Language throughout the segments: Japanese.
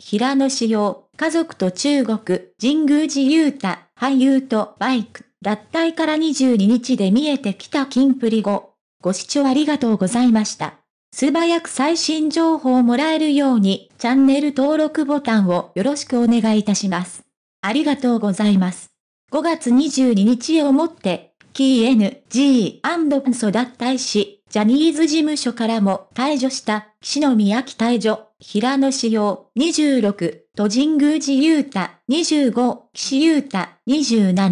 平野紫耀、家族と中国、神宮寺勇太、俳優とバイク、脱退から22日で見えてきた金プリ後。ご視聴ありがとうございました。素早く最新情報をもらえるように、チャンネル登録ボタンをよろしくお願いいたします。ありがとうございます。5月22日をもって、KNG& パンソ脱退し、ジャニーズ事務所からも退場した、岸野宮城退場。平野紫耀、26、と神宮寺雄太、25、岸優太、27。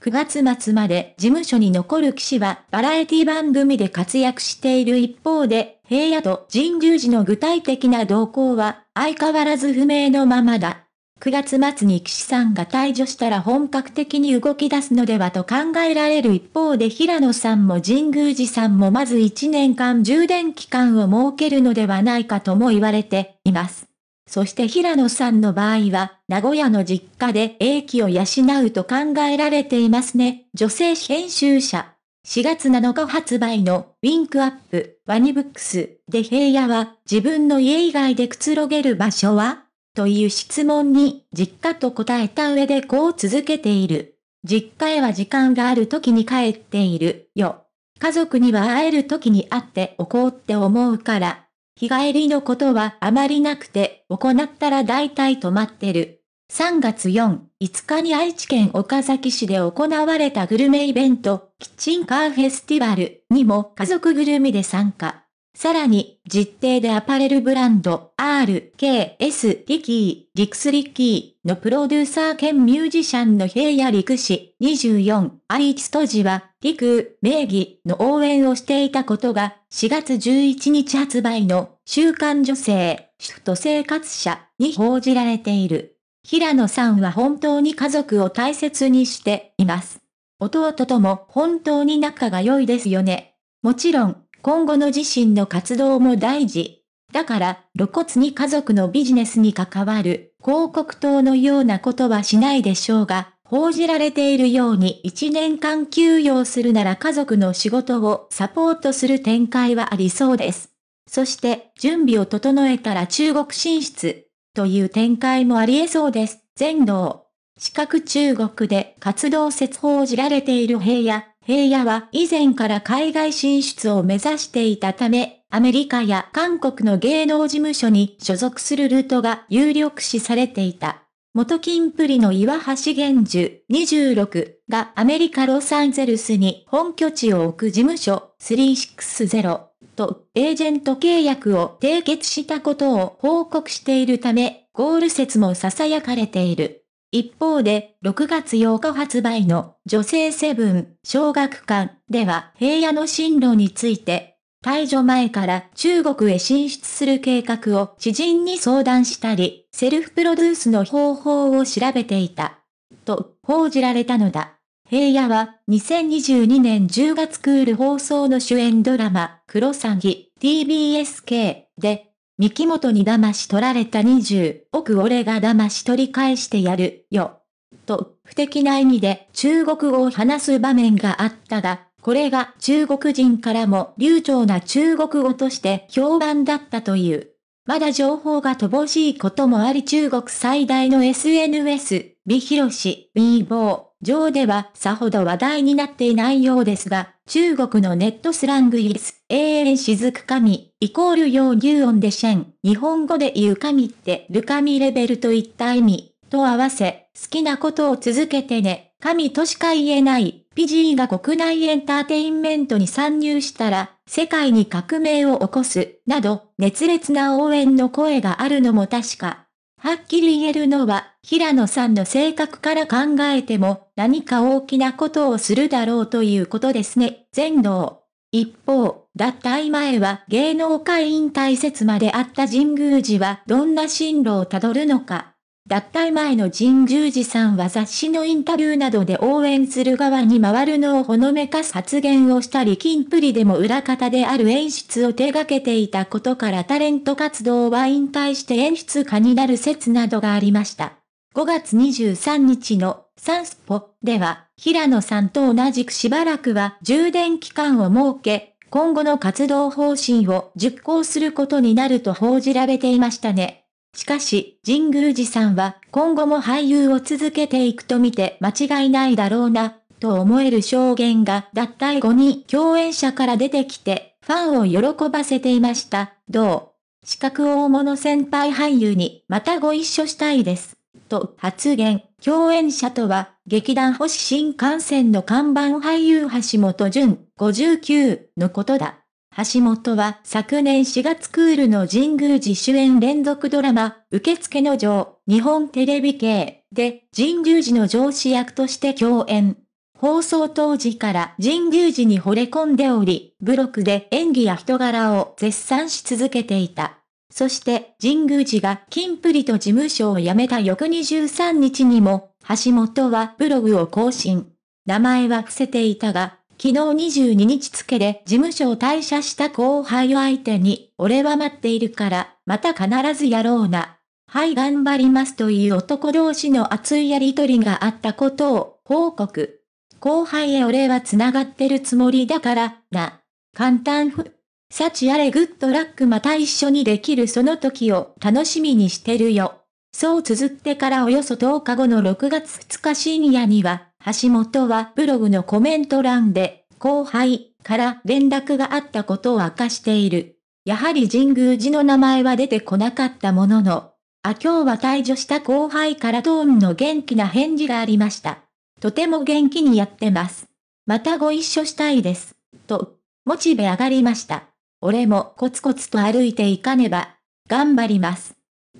9月末まで事務所に残る騎士はバラエティ番組で活躍している一方で、平野と神宮寺の具体的な動向は相変わらず不明のままだ。9月末に岸さんが退場したら本格的に動き出すのではと考えられる一方で平野さんも神宮寺さんもまず1年間充電期間を設けるのではないかとも言われています。そして平野さんの場合は、名古屋の実家で英気を養うと考えられていますね。女性編集者。4月7日発売のウィンクアップワニブックスで平野は自分の家以外でくつろげる場所はという質問に、実家と答えた上でこう続けている。実家へは時間がある時に帰っているよ。家族には会える時に会っておこうって思うから。日帰りのことはあまりなくて、行ったら大体止まってる。3月4、5日に愛知県岡崎市で行われたグルメイベント、キッチンカーフェスティバルにも家族ぐるみで参加。さらに、実定でアパレルブランド、RKS リキー、リクスリッキーのプロデューサー兼ミュージシャンの平野陸氏24、アリーチストジは、ク、名義の応援をしていたことが、4月11日発売の、週刊女性、シフト生活者に報じられている。平野さんは本当に家族を大切にしています。弟とも本当に仲が良いですよね。もちろん、今後の自身の活動も大事。だから、露骨に家族のビジネスに関わる、広告塔のようなことはしないでしょうが、報じられているように1年間休養するなら家族の仕事をサポートする展開はありそうです。そして、準備を整えたら中国進出、という展開もありえそうです。全能。四角中国で活動説報じられている平野、平野は以前から海外進出を目指していたため、アメリカや韓国の芸能事務所に所属するルートが有力視されていた。元金プリの岩橋玄樹26がアメリカロサンゼルスに本拠地を置く事務所360とエージェント契約を締結したことを報告しているため、ゴール説も囁かれている。一方で、6月8日発売の女性セブン小学館では平野の進路について、退場前から中国へ進出する計画を知人に相談したり、セルフプロデュースの方法を調べていた。と報じられたのだ。平野は2022年10月クール放送の主演ドラマ、クロサギ TBSK で三木本に騙し取られた20億俺が騙し取り返してやるよ。と、不敵な意味で中国語を話す場面があったが、これが中国人からも流暢な中国語として評判だったという。まだ情報が乏しいこともあり中国最大の SNS、美広し、ウィーボー、上ではさほど話題になっていないようですが、中国のネットスラングイス、永遠雫神、イコール用牛音でシェン、日本語で言う神ってルカミレベルといった意味、と合わせ、好きなことを続けてね、神としか言えない、PG ジーが国内エンターテインメントに参入したら、世界に革命を起こす、など、熱烈な応援の声があるのも確か。はっきり言えるのは、平野さんの性格から考えても、何か大きなことをするだろうということですね、全能。一方、脱退前は芸能界引退説まであった神宮寺はどんな進路をたどるのか。脱退前の神宮寺さんは雑誌のインタビューなどで応援する側に回るのをほのめかす発言をしたり、キンプリでも裏方である演出を手掛けていたことからタレント活動は引退して演出家になる説などがありました。5月23日のサンスポでは、平野さんと同じくしばらくは充電期間を設け、今後の活動方針を熟考することになると報じられていましたね。しかし、神宮寺さんは今後も俳優を続けていくと見て間違いないだろうな、と思える証言が脱退後に共演者から出てきて、ファンを喜ばせていました。同資格大物先輩俳優にまたご一緒したいです。と発言。共演者とは、劇団星新幹線の看板俳優橋本淳59のことだ。橋本は昨年4月クールの神宮寺主演連続ドラマ、受付の女日本テレビ系で神宮寺の上司役として共演。放送当時から神宮寺に惚れ込んでおり、ブロクで演技や人柄を絶賛し続けていた。そして神宮寺がキンプリと事務所を辞めた翌23日にも、橋本はブログを更新。名前は伏せていたが、昨日22日付で事務所を退社した後輩を相手に、俺は待っているから、また必ずやろうな。はい、頑張りますという男同士の熱いやりとりがあったことを報告。後輩へ俺は繋がってるつもりだから、な。簡単ふ。幸あれグッドラックまた一緒にできるその時を楽しみにしてるよ。そう綴ってからおよそ10日後の6月2日深夜には、橋本はブログのコメント欄で、後輩から連絡があったことを明かしている。やはり神宮寺の名前は出てこなかったものの、あ今日は退場した後輩からトーンの元気な返事がありました。とても元気にやってます。またご一緒したいです。と、モチベ上がりました。俺もコツコツと歩いていかねば、頑張ります。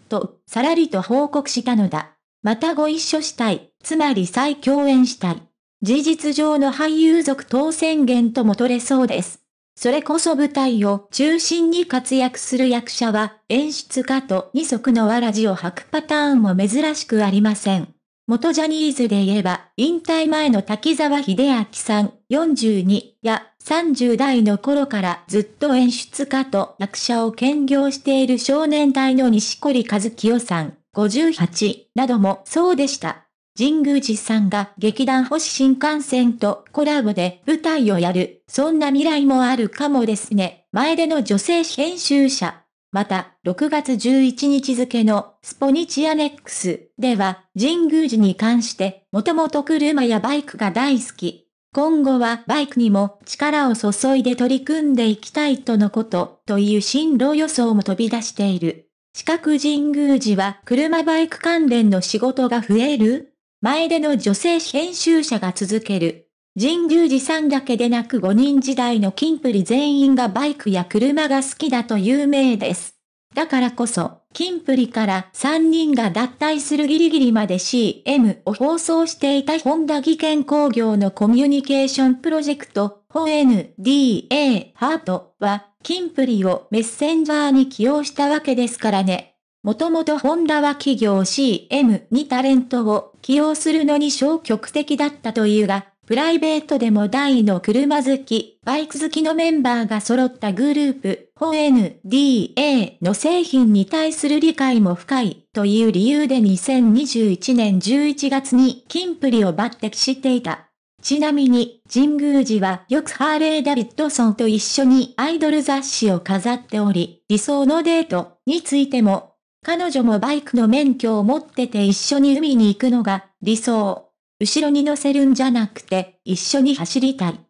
と、さらりと報告したのだ。またご一緒したい。つまり再共演したい。事実上の俳優族当選言とも取れそうです。それこそ舞台を中心に活躍する役者は演出家と二足のわらじを履くパターンも珍しくありません。元ジャニーズで言えば、引退前の滝沢秀明さん42や30代の頃からずっと演出家と役者を兼業している少年隊の西堀和清さん58などもそうでした。神宮寺さんが劇団星新幹線とコラボで舞台をやる、そんな未来もあるかもですね。前での女性編集者。また、6月11日付のスポニチアネックスでは、神宮寺に関して、もともと車やバイクが大好き。今後はバイクにも力を注いで取り組んでいきたいとのこと、という進路予想も飛び出している。四角神宮寺は車バイク関連の仕事が増える前での女性編集者が続ける。神宮寺さんだけでなく5人時代のキンプリ全員がバイクや車が好きだと有名です。だからこそ、キンプリから3人が脱退するギリギリまで CM を放送していたホンダ技研工業のコミュニケーションプロジェクト、h n d a ハートは、キンプリをメッセンジャーに起用したわけですからね。もともとホンダは企業 CM にタレントを起用するのに消極的だったというが、プライベートでも大の車好き、バイク好きのメンバーが揃ったグループ、本 NDA の製品に対する理解も深いという理由で2021年11月に金プリを抜擢していた。ちなみに、神宮寺はよくハーレー・ダビッドソンと一緒にアイドル雑誌を飾っており、理想のデートについても彼女もバイクの免許を持ってて一緒に海に行くのが理想。後ろに乗せるんじゃなくて一緒に走りたい。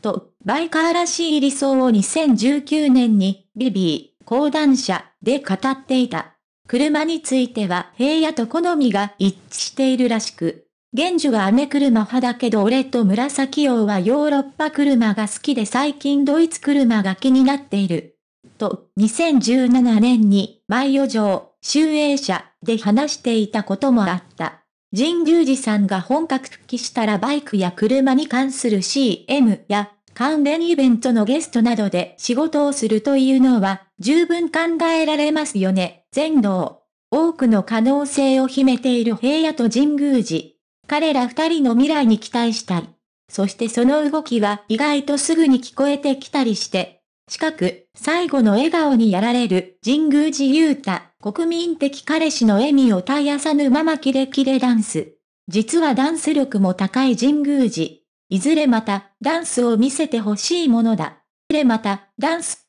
と、バイカーらしい理想を2019年にビビー、講談社で語っていた。車については平野と好みが一致しているらしく、現女は雨車派だけど俺と紫王はヨーロッパ車が好きで最近ドイツ車が気になっている。と、2017年に、マイオ城、集英社で話していたこともあった。神宮寺さんが本格復帰したらバイクや車に関する CM や関連イベントのゲストなどで仕事をするというのは十分考えられますよね。全能。多くの可能性を秘めている平野と神宮寺。彼ら二人の未来に期待したい。そしてその動きは意外とすぐに聞こえてきたりして、近く、最後の笑顔にやられる、神宮寺勇太、国民的彼氏の笑みを絶やさぬままキレキレダンス。実はダンス力も高い神宮寺。いずれまた、ダンスを見せてほしいものだ。いずれまた、ダンス